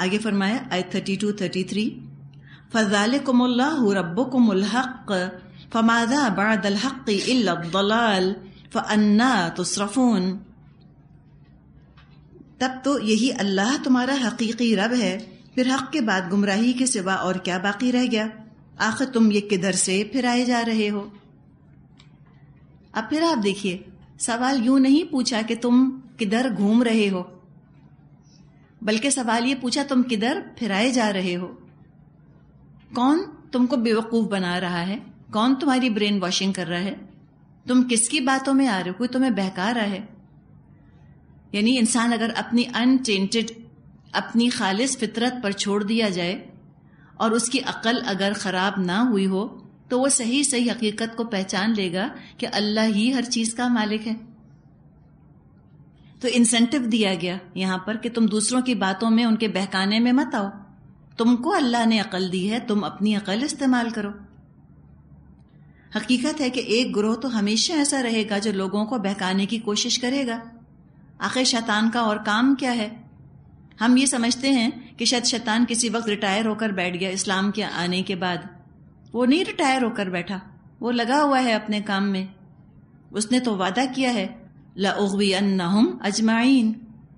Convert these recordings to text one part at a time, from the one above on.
आगे फरमाया आय थर्टी टू थर्टी थ्री फ़जाल मुलहक फ़मादा हक इलाल फ़न्ना तसरफ़ून तब तो यही अल्लाह तुम्हारा हकीकी रब है फिर हक के बाद गुमराही के सिवा और क्या बाकी रह गया आखिर तुम ये किधर से फिर आए जा रहे हो अब फिर आप देखिए सवाल यूं नहीं पूछा कि तुम किधर घूम रहे हो बल्कि सवाल ये पूछा तुम किधर फिराए जा रहे हो कौन तुमको बेवकूफ बना रहा है कौन तुम्हारी ब्रेन वॉशिंग कर रहा है तुम किसकी बातों में आ रहे हो कोई तुम्हें बहका रहा है यानी इंसान अगर अपनी अनटेंटेड अपनी खालिस फितरत पर छोड़ दिया जाए और उसकी अकल अगर ख़राब ना हुई हो तो वो सही सही हकीकत को पहचान लेगा कि अल्लाह ही हर चीज़ का मालिक है तो इंसेंटिव दिया गया यहां पर कि तुम दूसरों की बातों में उनके बहकाने में मत आओ तुमको अल्लाह ने अकल दी है तुम अपनी अकल इस्तेमाल करो हकीकत है कि एक ग्रोह तो हमेशा ऐसा रहेगा जो लोगों को बहकाने की कोशिश करेगा आखिर शैतान का और काम क्या है हम ये समझते हैं कि शायद शैतान किसी वक्त रिटायर होकर बैठ गया इस्लाम के आने के बाद वो नहीं रिटायर होकर बैठा वो लगा हुआ है अपने काम में उसने तो वादा किया है लग़वियन्नहुम अजमाइन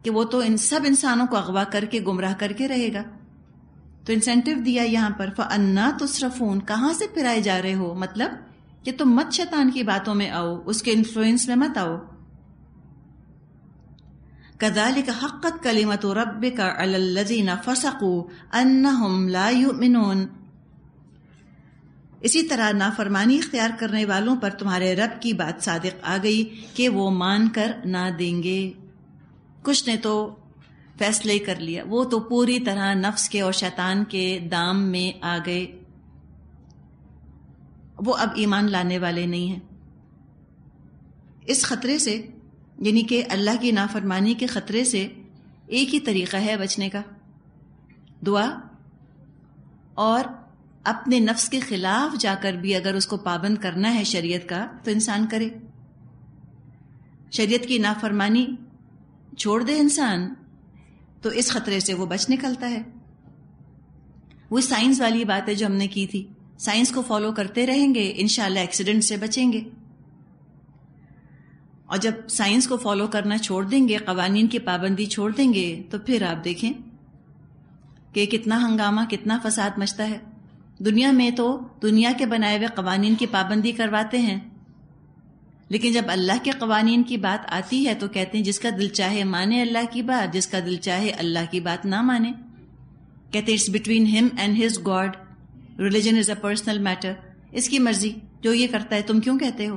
कि वो तो इन सब इंसानों को अगवा करके गुमराह करके रहेगा तो इंसेंटिव दिया यहाँ पर फ़न्ना तुसरफून कहाँ से फिराए जा रहे हो मतलब कि तुम मत शैतान की बातों में आओ उसके इन्फ्लुएंस में मत आओ कदालिक हक़त कलीमत रब का अलजीना फसकू अन्ना ला युमिनून इसी तरह नाफरमानी इख्तियार करने वालों पर तुम्हारे रब की बात सादिक आ गई कि वो मान कर ना देंगे कुछ ने तो फैसले कर लिया वो तो पूरी तरह नफ्स के और शैतान के दाम में आ गए वो अब ईमान लाने वाले नहीं हैं इस खतरे से यानी कि अल्लाह की नाफरमानी के खतरे से एक ही तरीका है बचने का दुआ और अपने नफ्स के खिलाफ जाकर भी अगर उसको पाबंद करना है शरीयत का तो इंसान करे शरीयत की नाफरमानी छोड़ दे इंसान तो इस खतरे से वो बच निकलता है वो साइंस वाली बात है जो हमने की थी साइंस को फॉलो करते रहेंगे इनशाला एक्सीडेंट से बचेंगे और जब साइंस को फॉलो करना छोड़ देंगे कवानीन की पाबंदी छोड़ देंगे तो फिर आप देखें कि कितना हंगामा कितना फसाद मचता है दुनिया में तो दुनिया के बनाए हुए कवानीन की पाबंदी करवाते हैं लेकिन जब अल्लाह के कवानीन की बात आती है तो कहते हैं जिसका दिल चाहे माने अल्लाह की बात जिसका दिल चाहे अल्लाह की बात ना माने कहते it's between him and his God religion is a personal matter इसकी मर्जी जो ये करता है तुम क्यों कहते हो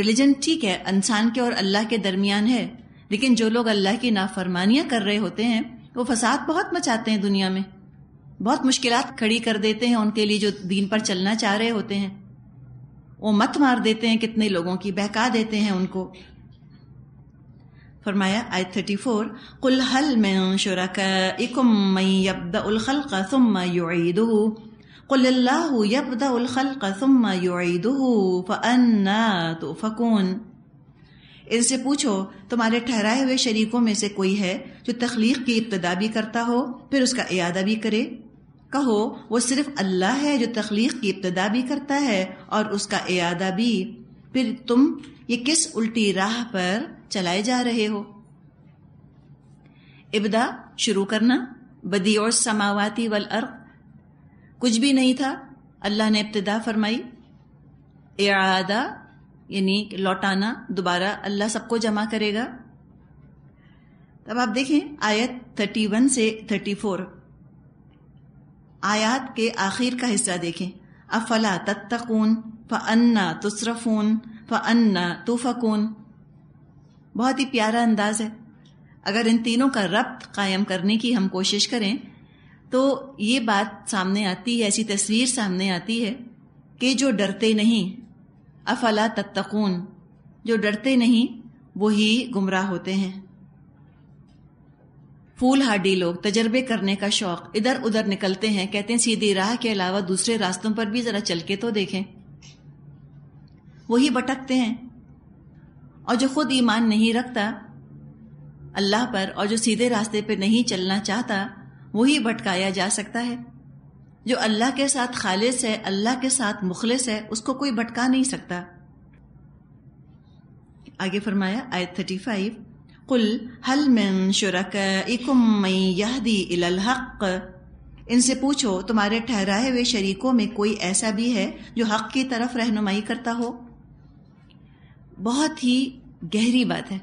रिलीजन ठीक है इंसान के और अल्लाह के दरमियान है लेकिन जो लोग अल्लाह की नाफरमानियां कर रहे होते हैं वो फसाद बहुत मचाते हैं दुनिया में बहुत मुश्किल खड़ी कर देते हैं उनके लिए जो दीन पर चलना चाह रहे होते हैं वो मत मार देते हैं कितने लोगों की बहका देते हैं उनको फरमाया आय थर्टी फोर कुल हल में शुरक तो फ़कून इनसे पूछो तुम्हारे ठहराए हुए शरीकों में से कोई है जो तखलीक की इब्तदा भी करता हो फिर उसका इरादा भी करे कहो वो सिर्फ अल्लाह है जो तखलीक की इब्तदा भी करता है और उसका एयादा भी फिर तुम ये किस उल्टी राह पर चलाए जा रहे हो इब्दा शुरू करना बदी और समावाती वल अर्क कुछ भी नहीं था अल्लाह ने इब्तदा फरमाई एआदा यानी लौटाना दोबारा अल्लाह सबको जमा करेगा तब आप देखें आयत 31 से 34 आयात के आखिर का हिस्सा देखें अफला तत्तकून फ़न्ना तुसरफून फ़न्ना तूफ़कून बहुत ही प्यारा अंदाज है अगर इन तीनों का रब्त कायम करने की हम कोशिश करें तो ये बात सामने आती है ऐसी तस्वीर सामने आती है कि जो डरते नहीं अफला तत्तकून जो डरते नहीं वही गुमराह होते हैं फूल हाडी लोग तजर्बे करने का शौक इधर उधर निकलते हैं कहते हैं सीधी राह के अलावा दूसरे रास्तों पर भी जरा चल के तो देखें वही भटकते हैं और जो खुद ईमान नहीं रखता अल्लाह पर और जो सीधे रास्ते पर नहीं चलना चाहता वही भटकाया जा सकता है जो अल्लाह के साथ खालिस है अल्लाह के साथ मुखलिस है उसको कोई भटका नहीं सकता आगे फरमाया आयत थर्टी फाइव कुल हल मिन शुरकम मई यहदी इलल हक इनसे पूछो तुम्हारे ठहराए हुए शरीकों में कोई ऐसा भी है जो हक की तरफ रहनुमाई करता हो बहुत ही गहरी बात है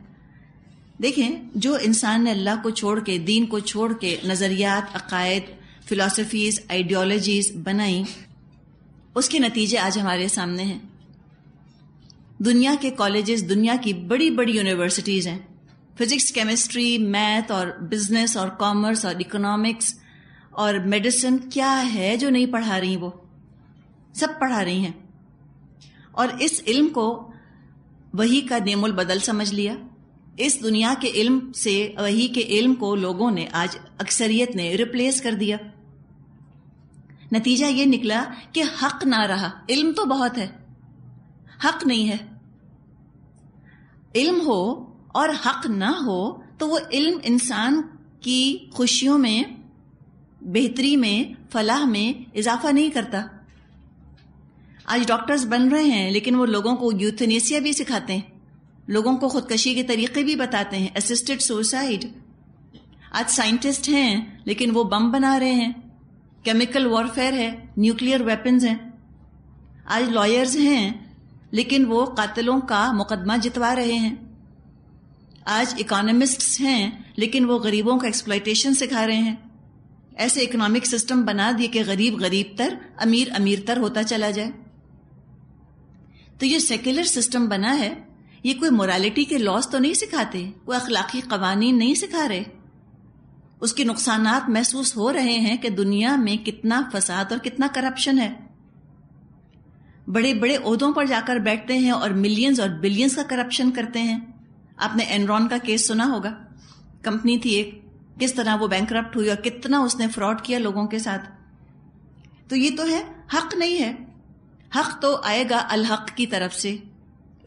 देखें जो इंसान ने अल्लाह को छोड़ के दीन को छोड़ के नज़रियात अकायद फ़िलासफ़ीज़ आइडियोलॉजीज़ बनाई उसके नतीजे आज हमारे सामने हैं दुनिया के कॉलेजेस दुनिया की बड़ी बड़ी यूनिवर्सिटीज़ हैं फिजिक्स केमिस्ट्री मैथ और बिजनेस और कॉमर्स और इकोनॉमिक्स और मेडिसिन क्या है जो नहीं पढ़ा रही वो सब पढ़ा रही हैं और इस इल्म को वही का नेमुल बदल समझ लिया इस दुनिया के इल्म से वही के इल्म को लोगों ने आज अक्सरियत ने रिप्लेस कर दिया नतीजा ये निकला कि हक ना रहा इल्म तो बहुत है हक नहीं है इल्म हो और हक ना हो तो वो इल्म इंसान की खुशियों में बेहतरी में फलाह में इजाफा नहीं करता आज डॉक्टर्स बन रहे हैं लेकिन वो लोगों को यूथनेसिया भी सिखाते हैं लोगों को खुदकशी के तरीके भी बताते हैं असिस्टेड सुसाइड आज साइंटिस्ट हैं लेकिन वो बम बना रहे हैं केमिकल वॉरफेयर है न्यूक्लियर वेपन्स हैं आज लॉयर्स हैं लेकिन वो कातलों का मुकदमा जितवा रहे हैं आज इकोनॉमिस्ट्स हैं लेकिन वो गरीबों को एक्सप्लाइटेशन सिखा रहे हैं ऐसे इकोनॉमिक सिस्टम बना दिए कि गरीब गरीब तर अमीर अमीर तर होता चला जाए तो ये सेक्युलर सिस्टम बना है ये कोई मोरालिटी के लॉस तो नहीं सिखाते कोई अखलाकी कवानीन नहीं सिखा रहे उसके नुकसान महसूस हो रहे हैं कि दुनिया में कितना फसाद और कितना करप्शन है बड़े बड़े उहदों पर जाकर बैठते हैं और मिलियंस और बिलियंस का करप्शन करते हैं आपने एनरॉन का केस सुना होगा कंपनी थी एक किस तरह वो बैंक हुई और कितना उसने फ्रॉड किया लोगों के साथ तो ये तो है हक नहीं है हक तो आएगा अलहक की तरफ से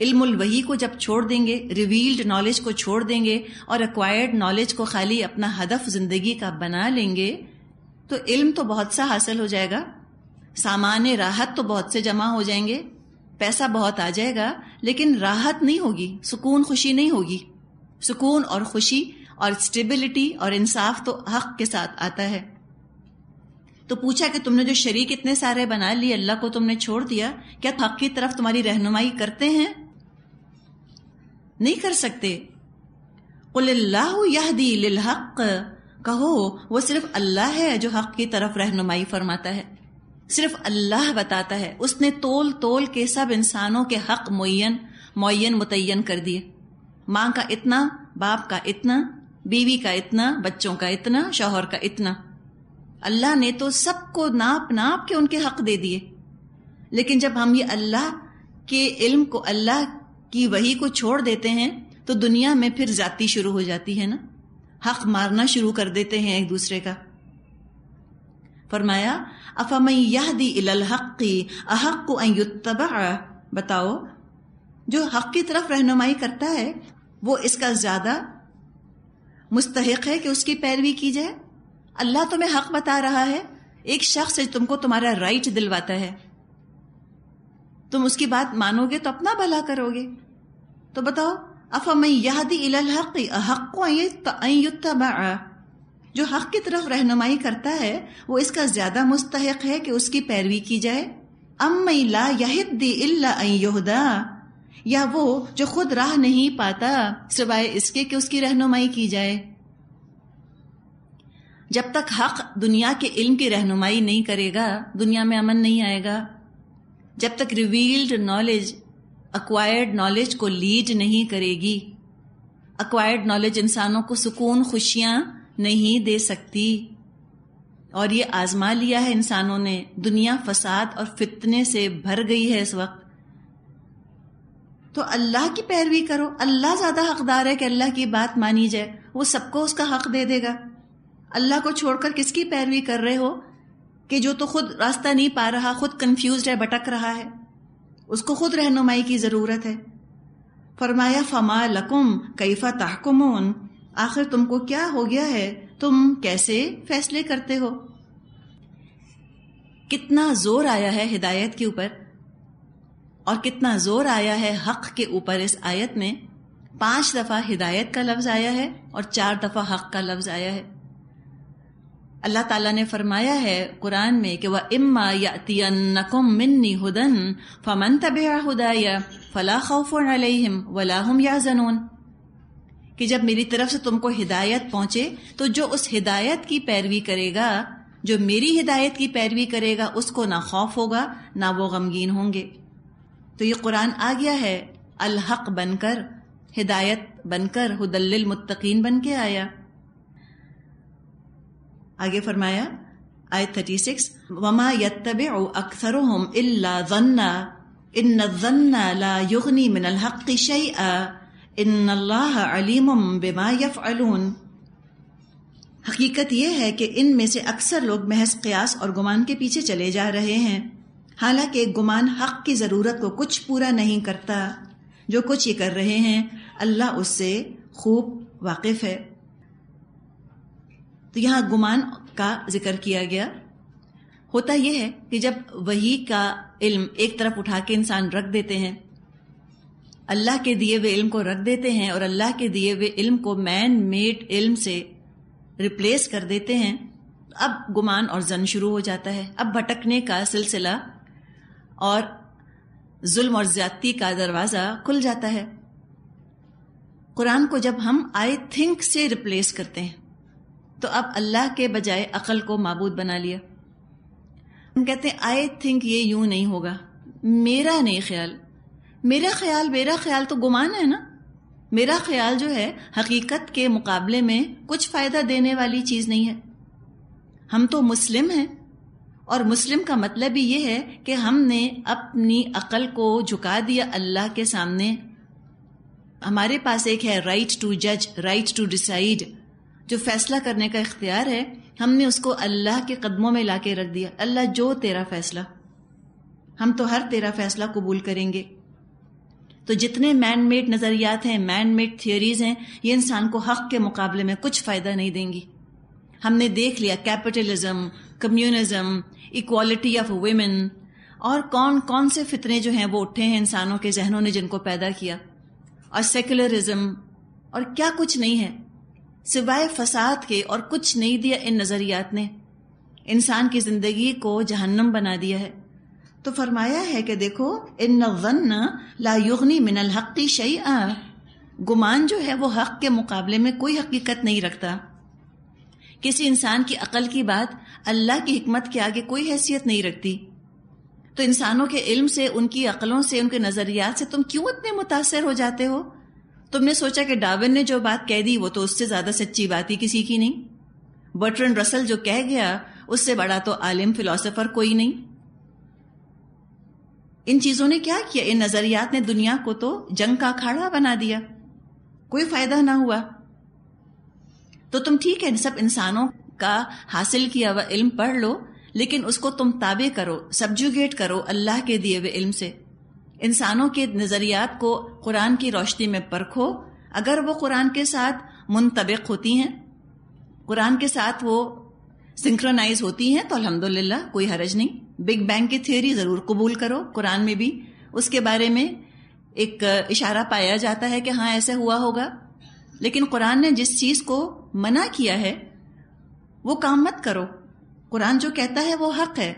इल्मुल वही को जब छोड़ देंगे रिवील्ड नॉलेज को छोड़ देंगे और एक्वायर्ड नॉलेज को खाली अपना हदफ जिंदगी का बना लेंगे तो इल्म तो बहुत सा हासिल हो जाएगा सामान्य राहत तो बहुत से जमा हो जाएंगे पैसा बहुत आ जाएगा लेकिन राहत नहीं होगी सुकून खुशी नहीं होगी सुकून और खुशी और स्टेबिलिटी और इंसाफ तो हक के साथ आता है तो पूछा कि तुमने जो शरीक इतने सारे बना लिए अल्लाह को तुमने छोड़ दिया क्या तो हक की तरफ तुम्हारी रहनुमाई करते हैं नहीं कर सकते कहो वो सिर्फ अल्लाह है जो हक की तरफ रहनुमाई फरमाता है सिर्फ अल्लाह बताता है उसने तोल तोल के सब इंसानों के हक मुन मुन मुतन कर दिए माँ का इतना बाप का इतना बीवी का इतना बच्चों का इतना शोहर का इतना अल्लाह ने तो सबको नाप नाप के उनके हक दे दिए लेकिन जब हम ये अल्लाह के इल्म को अल्लाह की वही को छोड़ देते हैं तो दुनिया में फिर जाति शुरू हो जाती है ना हक मारना शुरू कर देते हैं एक दूसरे का फरमाया अफमई अहक बताओ जो हक की तरफ रहनुमाई करता है वो इसका ज़्यादा मुस्तक है कि उसकी पैरवी की जाए अल्लाह तुम्हें हक बता रहा है एक शख्स तुमको तुम्हारा राइट दिलवाता है तुम उसकी बात मानोगे तो अपना भला करोगे तो बताओ अफमई यहदी इलहक़ी अहक को तो जो हक की तरफ रहनुमाई करता है वो इसका ज़्यादा मुस्तक है कि उसकी पैरवी की जाए अम्मई या वो जो खुद राह नहीं पाता सिवाय इसके कि उसकी रहनुमाई की जाए जब तक हक दुनिया के इल्म की रहनुमाई नहीं करेगा दुनिया में अमन नहीं आएगा जब तक रिवील्ड नॉलेज अक्वायर्ड नॉलेज को लीड नहीं करेगी अक्वायर्ड नॉलेज इंसानों को सुकून खुशियां नहीं दे सकती और ये आजमा लिया है इंसानों ने दुनिया फसाद और फितने से भर गई है इस वक्त तो अल्लाह की पैरवी करो अल्लाह ज्यादा हकदार है कि अल्लाह की बात मानी जाए वो सबको उसका हक दे देगा अल्लाह को छोड़कर किसकी पैरवी कर रहे हो कि जो तो खुद रास्ता नहीं पा रहा खुद कंफ्यूज है भटक रहा है उसको खुद रहनुमाई की जरूरत है फरमाया फमा लकुम कैफा तहकुमून आखिर तुमको क्या हो गया है तुम कैसे फैसले करते हो कितना जोर आया है हिदायत के ऊपर और कितना जोर आया है हक के ऊपर इस आयत में पांच दफा हिदायत का लफ्ज आया है और चार दफा हक का लफ्ज आया है अल्लाह ताला ने फरमाया है कुरान में कि वह इम्मा या नकुम मिन्नी हुदन फमन तबे हुदाया फला खौफ अलैहिम वलाहुम या जनून कि जब मेरी तरफ से तुमको हिदायत पहुंचे तो जो उस हिदायत की पैरवी करेगा जो मेरी हिदायत की पैरवी करेगा उसको ना खौफ होगा ना वो गमगीन होंगे तो ये कुरान आ गया है अलहक बनकर हिदायत बनकर हुदल्लिल मुत्तकीन बन के आया आगे फरमाया आय थर्टी सिक्स वमा यत्तब अक्सर जन्ना इन्ना जन्ना ला युगनी मिनल हक शई इन अल्लाह अलीम हकीकत यह है कि इनमें से अक्सर लोग महज कयास और गुमान के पीछे चले जा रहे हैं हालांकि गुमान हक की ज़रूरत को कुछ पूरा नहीं करता जो कुछ ये कर रहे हैं अल्लाह उससे खूब वाकिफ़ है तो यहां गुमान का जिक्र किया गया होता यह है कि जब वही का इल्म एक तरफ उठा के इंसान रख देते हैं अल्लाह के दिए हुए इल्म को रख देते हैं और अल्लाह के दिए हुए इल्म को मैन मेड इल्म से रिप्लेस कर देते हैं अब गुमान और जन शुरू हो जाता है अब भटकने का सिलसिला और जुल्म और ज्यादती का दरवाज़ा खुल जाता है कुरान को जब हम आई थिंक से रिप्लेस करते हैं तो अब अल्लाह के बजाय अकल को मबूद बना लिया हम कहते हैं आई थिंक ये यूं नहीं होगा मेरा नहीं ख्याल मेरा ख्याल मेरा ख्याल तो गुमान है ना मेरा ख्याल जो है हकीकत के मुकाबले में कुछ फ़ायदा देने वाली चीज़ नहीं है हम तो मुस्लिम हैं और मुस्लिम का मतलब ही ये है कि हमने अपनी अकल को झुका दिया अल्लाह के सामने हमारे पास एक है राइट टू जज राइट टू डिसाइड जो फैसला करने का इख्तियार है हमने उसको अल्लाह के कदमों में ला रख दिया अल्लाह जो तेरा फैसला हम तो हर तेरा फैसला कबूल करेंगे तो जितने मैन मेड नज़रियात हैं मैन मेड थियोरीज हैं ये इंसान को हक के मुकाबले में कुछ फ़ायदा नहीं देंगी हमने देख लिया capitalism communism equality of women और कौन कौन से फितने जो हैं वो उठे हैं इंसानों के जहनों ने जिनको पैदा किया और सेकुलरिज्म और क्या कुछ नहीं है सिवाय फसाद के और कुछ नहीं दिया इन नज़रियात ने इंसान की ज़िंदगी को जहन्नम बना दिया है तो फरमाया है कि देखो इन वन्न ला युगनी मिनल हक़ी शई गुमान जो है वो हक़ के मुकाबले में कोई हकीकत नहीं रखता किसी इंसान की अकल की बात अल्लाह की हमत के आगे कोई हैसियत नहीं रखती तो इंसानों के इल्म से उनकी अकलों से उनके नज़रियात से तुम क्यों इतने मुतासर हो जाते हो तुमने सोचा कि डाविन ने जो बात कह दी वो तो उससे ज़्यादा सच्ची बात ही किसी की नहीं बटर रसल जो कह गया उससे बड़ा तो आलिम फिलोसोफर कोई नहीं इन चीजों ने क्या किया इन नजरियात ने दुनिया को तो जंग का अखाड़ा बना दिया कोई फायदा ना हुआ तो तुम ठीक है सब इंसानों का हासिल किया हुआ इल्म पढ़ लो लेकिन उसको तुम ताबे करो सब्जुगेट करो अल्लाह के दिए हुए इल्म से इंसानों के नज़रियात को कुरान की रोशनी में परखो अगर वो कुरान के साथ मुंतबिक होती हैं कुरान के साथ वो सिंक्रोनाइज होती हैं तो अल्हम्दुलिल्लाह कोई हरज नहीं बिग बैंग की थ्योरी ज़रूर कबूल करो कुरान में भी उसके बारे में एक इशारा पाया जाता है कि हाँ ऐसा हुआ होगा लेकिन कुरान ने जिस चीज़ को मना किया है वो काम मत करो कुरान जो कहता है वो हक है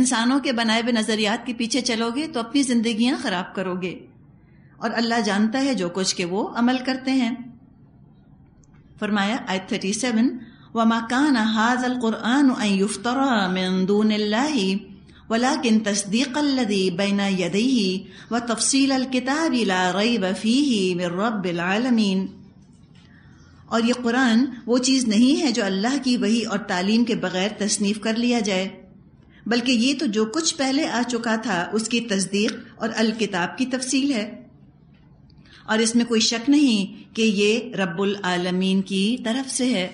इंसानों के बनाए हुए नज़रियात के पीछे चलोगे तो अपनी जिंदगियां ख़राब करोगे और अल्लाह जानता है जो कुछ के वो अमल करते हैं फरमाया आयत थर्टी सेवन वमा कान हाज कुरान ولكن تصديق الذي بين يديه وتفصيل الكتاب لا ريب فيه من رب العالمين और ये कुरान वो चीज़ नहीं है जो अल्लाह की वही और तालीम के बगैर तसनीफ़ कर लिया जाए बल्कि ये तो जो कुछ पहले आ चुका था उसकी तस्दीक और अल किताब की तफसील है और इसमें कोई शक नहीं कि ये रब्बुल आलमीन की तरफ से है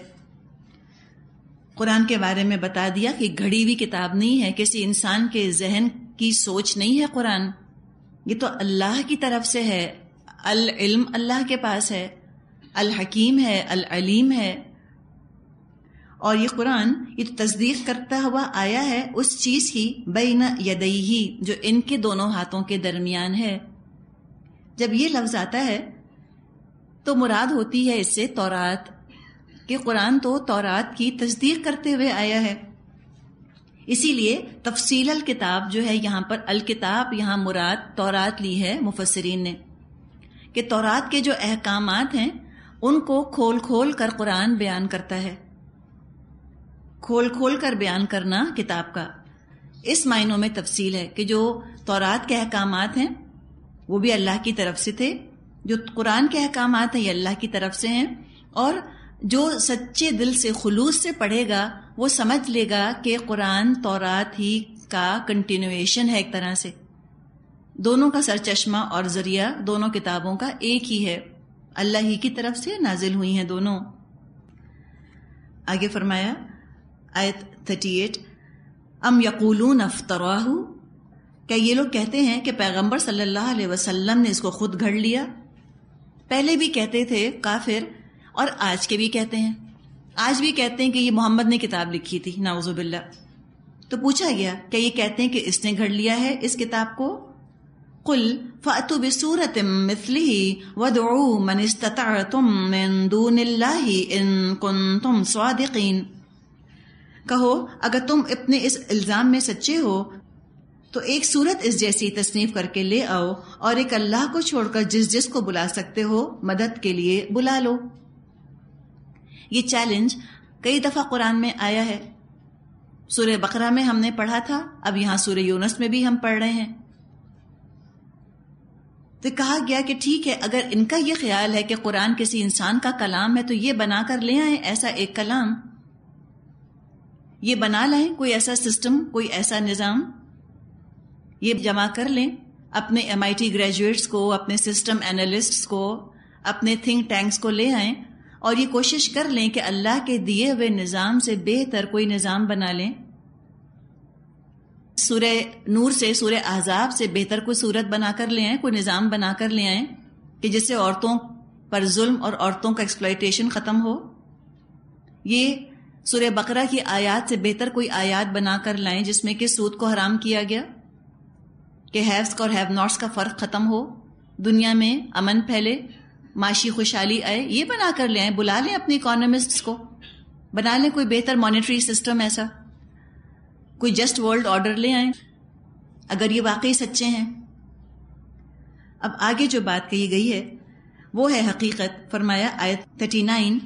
कुरान के बारे में बता दिया कि घड़ी हुई किताब नहीं है किसी इंसान के जहन की सोच नहीं है कुरान ये तो अल्लाह की तरफ से है अल इल्म अल्लाह के पास है अल हकीम है अल अलीम है और ये कुरान ये तो तस्दीक करता हुआ आया है उस चीज़ की बैन यदई ही जो इनके दोनों हाथों के दरमियान है जब ये लफ्ज़ आता है तो मुराद होती है इससे तौरात कि कुरान तो तौरात की तस्दीक करते हुए आया है इसीलिए तफसील किताब जो है यहाँ पर अल किताब यहाँ मुराद तौरात ली है मुफसरीन ने कि तौरात के जो अहकाम हैं उनको खोल खोल कर कुरान बयान करता है खोल खोल कर बयान करना किताब का इस मायनों में तफसील है कि जो तौरात के अहकाम हैं वो भी अल्लाह की तरफ से थे जो कुरान के अहकाम हैं ये अल्लाह की तरफ से हैं और जो सच्चे दिल से खुलूस से पढ़ेगा वो समझ लेगा कि कुरान तौरात ही का कंटिन्यूएशन है एक तरह से दोनों का सरचश्मा और जरिया दोनों किताबों का एक ही है अल्लाह ही की तरफ से नाजिल हुई हैं दोनों आगे फरमाया आयत एट अम यकूलून अफ्तराहू क्या ये लोग कहते हैं कि पैगंबर सल्लल्लाहु अलैहि वसल्लम ने इसको खुद घड़ लिया पहले भी कहते थे काफिर और आज के भी कहते हैं आज भी कहते हैं कि ये मोहम्मद ने किताब लिखी थी नाउजुबिल्ला तो पूछा गया क्या ये कहते हैं कि इसने घड़ लिया है इस किताब को कुल फातु बिसूरत मिथली वदऊ मन इस्ततातुम मिन दूनिल्लाहि इन कुंतुम कहो अगर तुम अपने इस इल्ज़ाम में सच्चे हो तो एक सूरत इस जैसी तस्नीफ करके ले आओ और एक अल्लाह को छोड़कर जिस जिस को बुला सकते हो मदद के लिए बुला लो ये चैलेंज कई दफ़ा कुरान में आया है सूर्य बकरा में हमने पढ़ा था अब यहां सूर्य यूनस में भी हम पढ़ रहे हैं तो कहा गया कि ठीक है अगर इनका यह ख्याल है कि कुरान किसी इंसान का कलाम है तो ये बनाकर ले आए ऐसा एक कलाम ये बना लाए कोई ऐसा सिस्टम कोई ऐसा निज़ाम ये जमा कर लें अपने एम ग्रेजुएट्स को अपने सिस्टम एनालिस्ट्स को अपने थिंक टैंक्स को ले आए और ये कोशिश कर लें कि अल्लाह के दिए हुए निज़ाम से बेहतर कोई निज़ाम बना लें सूर्य नूर से सूर्य आज़ाब से बेहतर कोई सूरत बना कर ले आए कोई निज़ाम बना कर ले आए कि जिससे औरतों पर जुल्म और औरतों का एक्सप्लाइटेशन ख़त्म हो ये सूर्य बकरा की आयात से बेहतर कोई आयात बना कर लाएं जिसमें कि सूद को हराम किया गया कि हैव्स और हैव नॉट्स का फ़र्क ख़त्म हो दुनिया में अमन फैले माशी खुशहाली आए ये बना कर ले आए बुला लें अपने इकोनॉमिस्ट को बना लें कोई बेहतर मॉनिटरी सिस्टम ऐसा कोई जस्ट वर्ल्ड ऑर्डर ले आए अगर ये वाकई सच्चे हैं अब आगे जो बात कही गई है वो है हकीकत फरमाया आयत थर्टी नाइन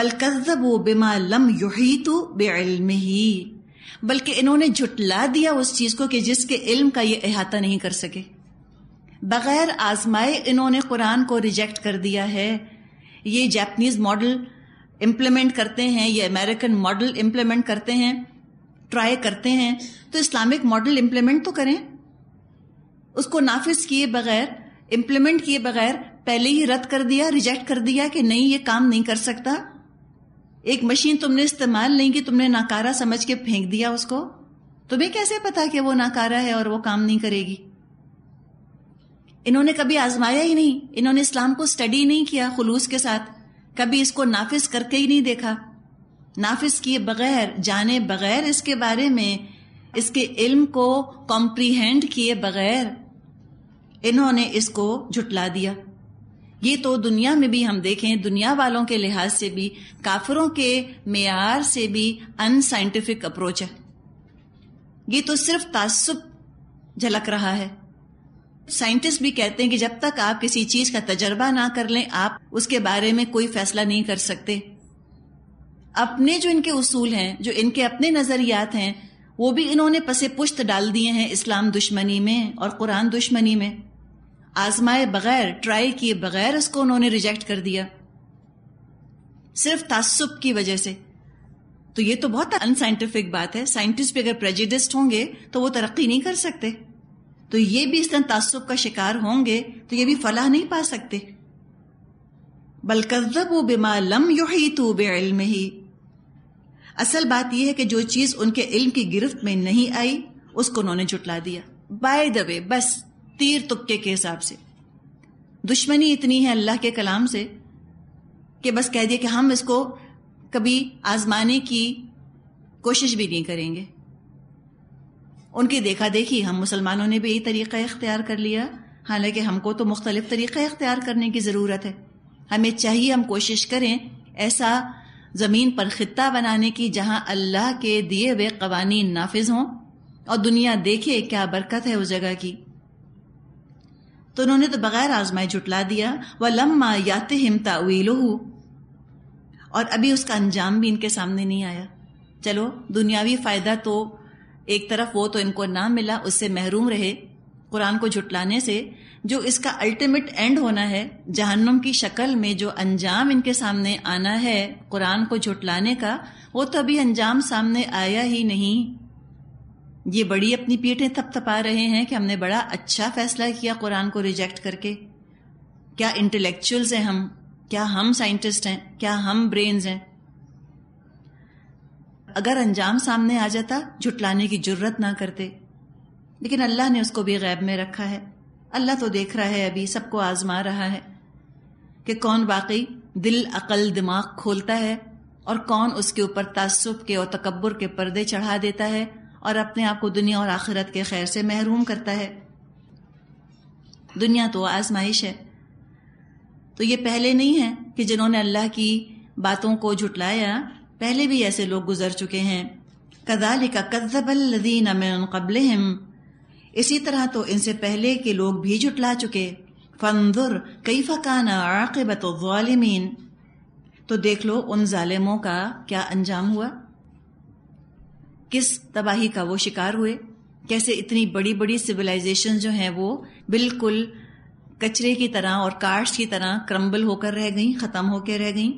बलकजबो बिमा लम तो बेम ही बल्कि इन्होंने झुटला दिया उस चीज को कि जिसके इल्म का ये अहाता नहीं कर सके बगैर आजमाए इन्होंने कुरान को रिजेक्ट कर दिया है ये जैपनीज मॉडल इम्प्लीमेंट करते हैं ये अमेरिकन मॉडल इम्प्लीमेंट करते हैं ट्राई करते हैं तो इस्लामिक मॉडल इम्प्लीमेंट तो करें उसको नाफिज किए बगैर इम्प्लीमेंट किए बगैर पहले ही रद्द कर दिया रिजेक्ट कर दिया कि नहीं ये काम नहीं कर सकता एक मशीन तुमने इस्तेमाल नहीं की तुमने नाकारा समझ के फेंक दिया उसको तुम्हें कैसे पता कि वो नाकारा है और वो काम नहीं करेगी इन्होंने कभी आजमाया ही नहीं इन्होंने इस्लाम को स्टडी नहीं किया खुलूस के साथ कभी इसको नाफिज करके ही नहीं देखा नाफिज किए बगैर जाने बगैर इसके बारे में इसके इल्म को कॉम्प्रीहेंड किए बगैर इन्होंने इसको झुटला दिया ये तो दुनिया में भी हम देखें दुनिया वालों के लिहाज से भी काफरों के मैार से भी अनसाइंटिफिक अप्रोच है ये तो सिर्फ तासुब झलक रहा है साइंटिस्ट भी कहते हैं कि जब तक आप किसी चीज का तजर्बा ना कर लें आप उसके बारे में कोई फैसला नहीं कर सकते अपने जो इनके उसूल हैं जो इनके अपने नजरियात हैं वो भी इन्होंने पसे पुश्त डाल दिए हैं इस्लाम दुश्मनी में और कुरान दुश्मनी में आजमाए बगैर ट्राई किए बगैर उसको उन्होंने रिजेक्ट कर दिया सिर्फ तासुब की वजह से तो ये तो बहुत अनसाइंटिफिक बात है साइंटिस्ट भी अगर प्रेजिडिस्ट होंगे तो वो तरक्की नहीं कर सकते तो ये भी इस तरह तासुब का शिकार होंगे तो ये भी फलाह नहीं पा सकते बलकजब बिमा लम योही तो बेल्म ही असल बात यह है कि जो चीज उनके इल्म की गिरफ्त में नहीं आई उसको उन्होंने जुटला दिया बाय द वे बस तीर तुक्के के हिसाब से दुश्मनी इतनी है अल्लाह के कलाम से कि बस कह दिया कि हम इसको कभी आजमाने की कोशिश भी नहीं करेंगे उनकी देखा देखी हम मुसलमानों ने भी यही तरीक़ा इख्तियार कर लिया हालांकि हमको तो मुख्तलिफ तरीक़े इख्तियार करने की ज़रूरत है हमें चाहिए हम कोशिश करें ऐसा ज़मीन पर ख़त्ता बनाने की जहां अल्लाह के दिए हुए कवानी नाफिज हों और दुनिया देखे क्या बरकत है उस जगह की तो उन्होंने तो बगैर आजमाए जुटला दिया वह लम्मा याते हिम तावीलो और अभी उसका अंजाम भी इनके सामने नहीं आया चलो दुनियावी फ़ायदा तो एक तरफ वो तो इनको ना मिला उससे महरूम रहे कुरान को झुटलाने से जो इसका अल्टीमेट एंड होना है जहन्नुम की शक्ल में जो अंजाम इनके सामने आना है कुरान को झुटलाने का वो तो अभी अंजाम सामने आया ही नहीं ये बड़ी अपनी पीठें थपथपा रहे हैं कि हमने बड़ा अच्छा फैसला किया कुरान को रिजेक्ट करके क्या इंटेलेक्चुअल्स हैं हम क्या हम साइंटिस्ट हैं क्या हम ब्रेन्स हैं अगर अंजाम सामने आ जाता झुटलाने की जरूरत ना करते लेकिन अल्लाह ने उसको भी गैब में रखा है अल्लाह तो देख रहा है अभी सबको आजमा रहा है कि कौन बाकी दिल अकल दिमाग खोलता है और कौन उसके ऊपर तसब के और तकबर के पर्दे चढ़ा देता है और अपने आप को दुनिया और आखिरत के खैर से महरूम करता है दुनिया तो आजमाइश है तो ये पहले नहीं है कि जिन्होंने अल्लाह की बातों को झुटलाया पहले भी ऐसे लोग गुजर चुके हैं कदाल का कदबल्लिन कबल इसी तरह तो इनसे पहले के लोग भी जुटला चुके फंदुर कई फ़कान आकबत वालमीन तो देख लो उन ालिमों का क्या अंजाम हुआ किस तबाही का वो शिकार हुए कैसे इतनी बड़ी बड़ी सिविलाइजेशन जो है वो बिल्कुल कचरे की तरह और काश्त की तरह क्रम्बल होकर रह गई ख़त्म होकर रह गई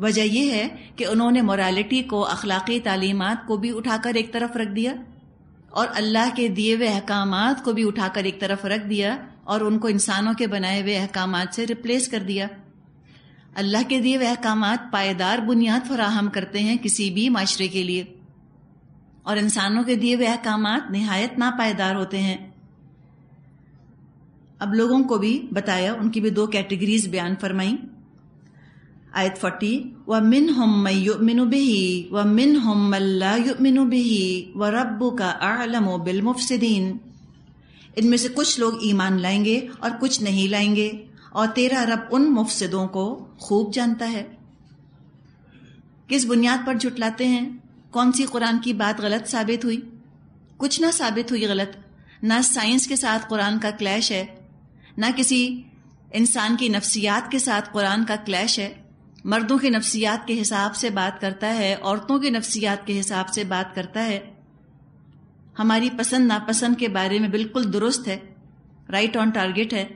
वजह यह है कि उन्होंने मोरालिटी को अखलाकी तालीमत को भी उठाकर एक तरफ रख दिया और अल्लाह के दिए हुए अहकाम को भी उठाकर एक तरफ रख दिया और उनको इंसानों के बनाए हुए अहकाम से रिप्लेस कर दिया अल्लाह के दिए हुए अहकाम पायेदार बुनियाद फराहम करते हैं किसी भी माशरे के लिए और इंसानों के दिए हुए अहकाम नहायत ना पायेदार होते हैं अब लोगों को भी बताया उनकी भी दो कैटेगरीज बयान फरमाई आयत 40 व मिन हम युमिन बिही व मिन हम मल्ला युमिन बिही व रब्बू का आलम बिल मुफसदीन इनमें से कुछ लोग ईमान लाएंगे और कुछ नहीं लाएंगे और तेरा रब उन मुफसदों को खूब जानता है किस बुनियाद पर झुटलाते हैं कौन सी कुरान की बात गलत साबित हुई कुछ ना साबित हुई गलत ना साइंस के साथ कुरान का क्लैश है ना किसी इंसान की नफ्सियात के साथ कुरान का क्लैश है मर्दों की नफसियात के हिसाब से बात करता है औरतों की नफसियात के हिसाब से बात करता है हमारी पसंद नापसंद के बारे में बिल्कुल दुरुस्त है राइट ऑन टारगेट है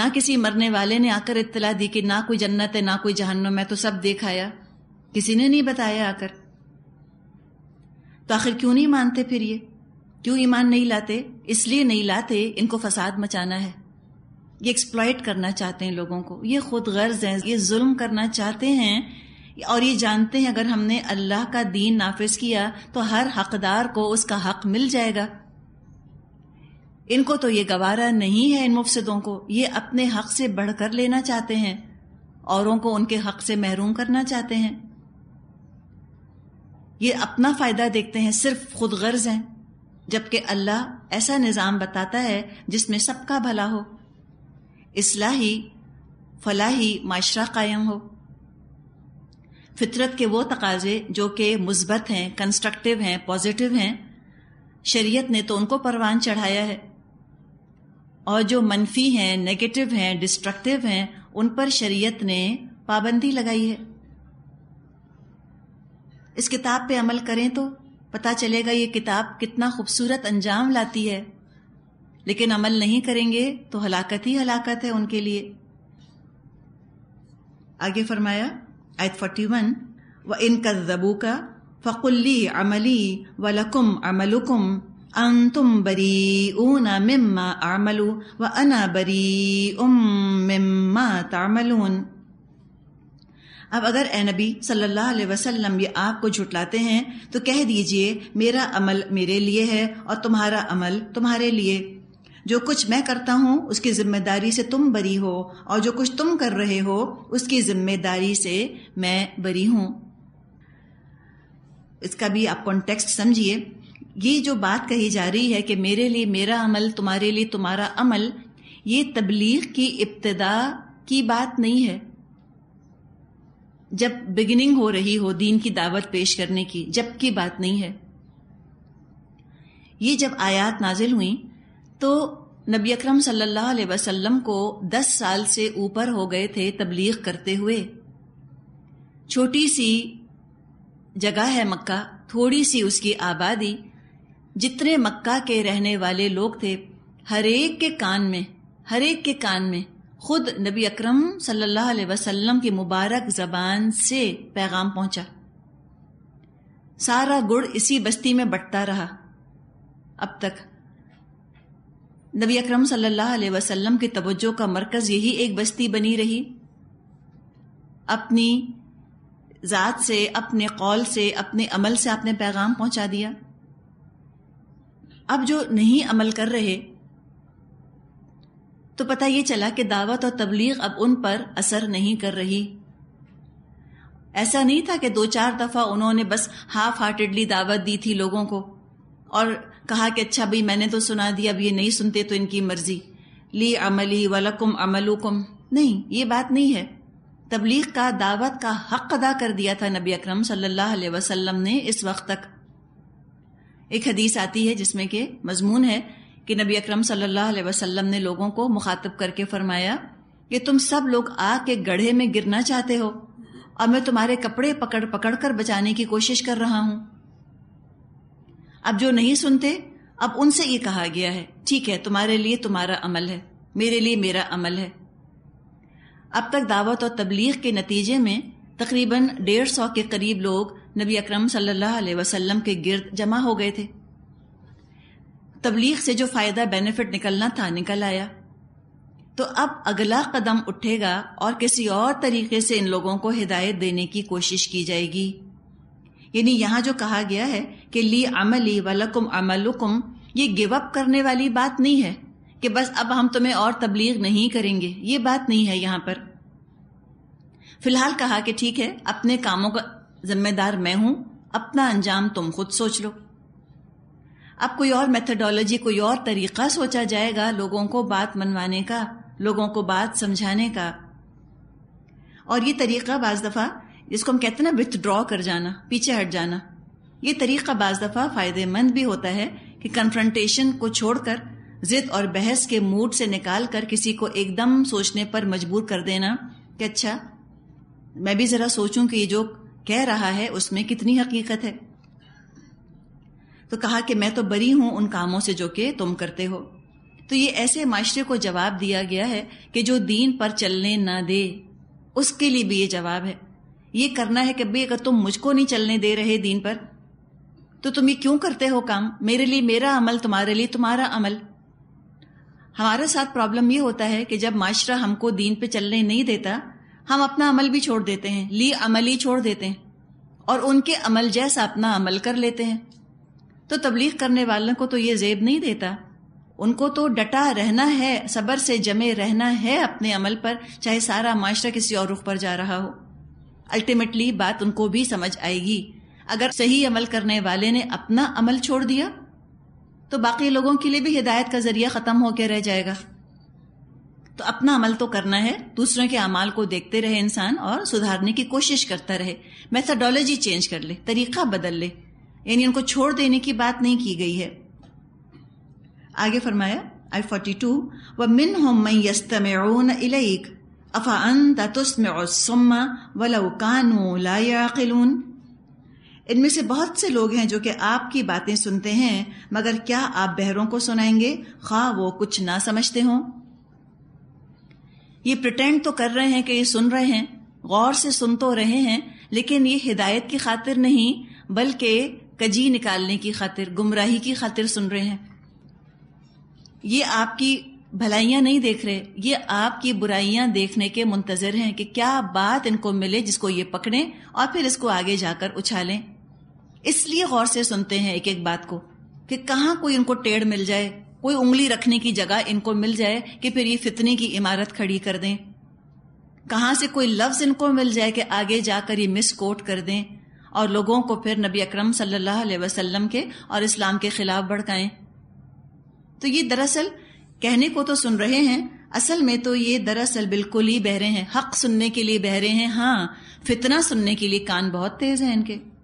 ना किसी मरने वाले ने आकर इतला दी कि ना कोई जन्नत है ना कोई जहन्नम है तो सब देखाया किसी ने नहीं बताया आकर तो आखिर क्यों नहीं मानते फिर ये क्यों ईमान नहीं लाते इसलिए नहीं लाते इनको फसाद मचाना है ये एक्सप्लॉयट करना चाहते हैं लोगों को ये खुद गर्ज है ये जुल्म करना चाहते हैं और ये जानते हैं अगर हमने अल्लाह का दीन नाफिज किया तो हर हकदार को उसका हक मिल जाएगा इनको तो ये गवारा नहीं है इन मुफसदों को ये अपने हक से बढ़कर लेना चाहते हैं औरों को उनके हक से महरूम करना चाहते हैं ये अपना फायदा देखते हैं सिर्फ खुद गर्ज हैं जबकि अल्लाह ऐसा निज़ाम बताता है जिसमें सबका भला हो इसलाही फलाही माशरा कायम हो फितरत के वो तकाजे जो कि मुस्बत हैं कंस्ट्रक्टिव हैं पॉजिटिव हैं शरीयत ने तो उनको परवान चढ़ाया है और जो मनफी हैं नेगेटिव हैं डिस्ट्रक्टिव हैं उन पर शरीयत ने पाबंदी लगाई है इस किताब पे अमल करें तो पता चलेगा ये किताब कितना खूबसूरत अंजाम लाती है लेकिन अमल नहीं करेंगे तो हलाकत ही हलाकत है उनके लिए आगे फरमाया आयत फोर्टी वन व इन कजबू का फ़कुल्ली अमली व लकुम अमलुकुम अन तुम बरी ऊना मिम्मा आमलू व अना बरी उम मिम्मा तामलून अब अगर ए नबी सल्लल्लाहु अलैहि वसल्लम ये आपको झुटलाते हैं तो कह दीजिए मेरा अमल मेरे लिए है और तुम्हारा अमल तुम्हारे लिए जो कुछ मैं करता हूं उसकी जिम्मेदारी से तुम बरी हो और जो कुछ तुम कर रहे हो उसकी जिम्मेदारी से मैं बरी हूं इसका भी आप कॉन्टेक्स्ट समझिए ये जो बात कही जा रही है कि मेरे लिए मेरा अमल तुम्हारे लिए तुम्हारा अमल ये तबलीग की इब्तदा की बात नहीं है जब बिगिनिंग हो रही हो दीन की दावत पेश करने की जब की बात नहीं है ये जब आयात नाजिल हुई तो नबी अकरम सल्लल्लाहु अलैहि वसल्लम को दस साल से ऊपर हो गए थे तबलीग करते हुए छोटी सी जगह है मक्का थोड़ी सी उसकी आबादी जितने मक्का के रहने वाले लोग थे हर एक के कान में हर एक के कान में खुद नबी अकरम सल्लल्लाहु अलैहि वसल्लम की मुबारक जबान से पैगाम पहुंचा सारा गुड़ इसी बस्ती में बटता रहा अब तक नबी अकरम सल्लल्लाहु की तवज्जो का मरकज़ यही एक बस्ती बनी रही अपनी ज़ात से अपने कौल से अपने अमल से आपने पैगाम पहुंचा दिया अब जो नहीं अमल कर रहे तो पता यह चला कि दावत और तबलीग अब उन पर असर नहीं कर रही ऐसा नहीं था कि दो चार दफ़ा उन्होंने बस हाफ हार्टेडली दावत दी थी लोगों को और कहा कि अच्छा भाई मैंने तो सुना दिया अब ये नहीं सुनते तो इनकी मर्जी ली अमली वलकुम अमलुकुम नहीं ये बात नहीं है तबलीग का दावत का हक अदा कर दिया था नबी अक्रम सल्लल्लाहु वसल्लम ने इस वक्त तक एक हदीस आती है जिसमें के मजमून है कि नबी अक्रम सल्लल्लाहु वसल्लम ने लोगों को मुखातब करके फरमाया कि तुम सब लोग के गढ़े में गिरना चाहते हो और मैं तुम्हारे कपड़े पकड़ पकड़ कर बचाने की कोशिश कर रहा हूं अब जो नहीं सुनते अब उनसे ये कहा गया है ठीक है तुम्हारे लिए तुम्हारा अमल है मेरे लिए मेरा अमल है अब तक दावत और तबलीग के नतीजे में तकरीबन डेढ़ सौ के करीब लोग नबी अकरम सल्लल्लाहु अलैहि वसल्लम के गिर्द जमा हो गए थे तबलीग से जो फ़ायदा बेनिफिट निकलना था निकल आया तो अब अगला कदम उठेगा और किसी और तरीके से इन लोगों को हिदायत देने की कोशिश की जाएगी यानी यहाँ जो कहा गया है कि ली अमली वलकुम अमलुकुम ये गिव अप करने वाली बात नहीं है कि बस अब हम तुम्हें और तबलीग नहीं करेंगे ये बात नहीं है यहाँ पर फिलहाल कहा कि ठीक है अपने कामों का जिम्मेदार मैं हूं अपना अंजाम तुम खुद सोच लो अब कोई और मेथडोलॉजी कोई और तरीका सोचा जाएगा लोगों को बात मनवाने का लोगों को बात समझाने का और ये तरीका बाज दफा जिसको हम कहते हैं ना विथड्रॉ कर जाना पीछे हट जाना ये तरीका बाज दफ़ा फायदेमंद भी होता है कि कन्फ्रंटेशन को छोड़कर जिद और बहस के मूड से निकाल कर किसी को एकदम सोचने पर मजबूर कर देना कि अच्छा मैं भी ज़रा सोचूं कि ये जो कह रहा है उसमें कितनी हकीकत है तो कहा कि मैं तो बरी हूं उन कामों से जो कि तुम करते हो तो ये ऐसे माशरे को जवाब दिया गया है कि जो दीन पर चलने ना दे उसके लिए भी ये जवाब है ये करना है कि भाई अगर तुम मुझको नहीं चलने दे रहे दीन पर तो तुम ये क्यों करते हो काम मेरे लिए मेरा अमल तुम्हारे लिए तुम्हारा अमल हमारे साथ प्रॉब्लम ये होता है कि जब माशरा हमको दीन पे चलने नहीं देता हम अपना अमल भी छोड़ देते हैं ली अमल ही छोड़ देते हैं और उनके अमल जैसा अपना अमल कर लेते हैं तो तबलीग करने वालों को तो ये जेब नहीं देता उनको तो डटा रहना है सबर से जमे रहना है अपने अमल पर चाहे सारा माशरा किसी और रुख पर जा रहा हो अल्टीमेटली बात उनको भी समझ आएगी अगर सही अमल करने वाले ने अपना अमल छोड़ दिया तो बाकी लोगों के लिए भी हिदायत का जरिया ख़त्म होकर रह जाएगा तो अपना अमल तो करना है दूसरों के अमाल को देखते रहे इंसान और सुधारने की कोशिश करता रहे मैथडोलॉजी चेंज कर ले तरीका बदल ले यानी उनको छोड़ देने की बात नहीं की गई है आगे फरमाया आई फोर्टी टू व मिन होम यस्तम इलईक इनमें से बहुत से लोग हैं जो कि आपकी बातें सुनते हैं मगर क्या आप बहरों को सुनाएंगे खा हाँ, वो कुछ ना समझते हों ये प्रटेंड तो कर रहे हैं कि ये सुन रहे हैं गौर से सुन तो रहे हैं लेकिन ये हिदायत की खातिर नहीं बल्कि कजी निकालने की खातिर गुमराही की खातिर सुन रहे हैं ये आपकी भलाइयां नहीं देख रहे ये आपकी बुराइयां देखने के मुंतजर हैं कि क्या बात इनको मिले जिसको ये पकड़ें और फिर इसको आगे जाकर उछालें इसलिए गौर से सुनते हैं एक एक बात को कि कहा कोई इनको टेढ़ मिल जाए कोई उंगली रखने की जगह इनको मिल जाए कि फिर ये फितने की इमारत खड़ी कर दें कहा से कोई लफ्ज इनको मिल जाए कि आगे जाकर ये मिस कोट कर दें और लोगों को फिर नबी अकरम सल्लल्लाहु अलैहि वसल्लम के और इस्लाम के खिलाफ भड़काएं तो ये दरअसल कहने को तो सुन रहे हैं असल में तो ये दरअसल बिल्कुल ही बहरे हैं हक सुनने के लिए बहरे हैं हाँ फितना सुनने के लिए कान बहुत तेज है इनके